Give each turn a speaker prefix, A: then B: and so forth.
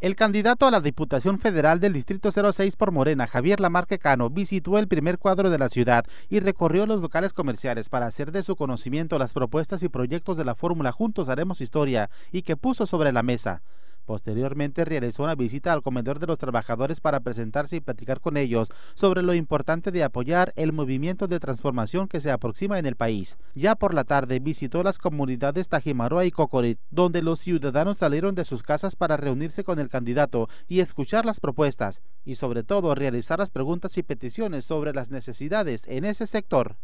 A: El candidato a la Diputación Federal del Distrito 06 por Morena, Javier Lamarque Cano, visitó el primer cuadro de la ciudad y recorrió los locales comerciales para hacer de su conocimiento las propuestas y proyectos de la fórmula Juntos Haremos Historia y que puso sobre la mesa. Posteriormente realizó una visita al comedor de los trabajadores para presentarse y platicar con ellos sobre lo importante de apoyar el movimiento de transformación que se aproxima en el país. Ya por la tarde visitó las comunidades Tajimaroa y Cocorit, donde los ciudadanos salieron de sus casas para reunirse con el candidato y escuchar las propuestas y sobre todo realizar las preguntas y peticiones sobre las necesidades en ese sector.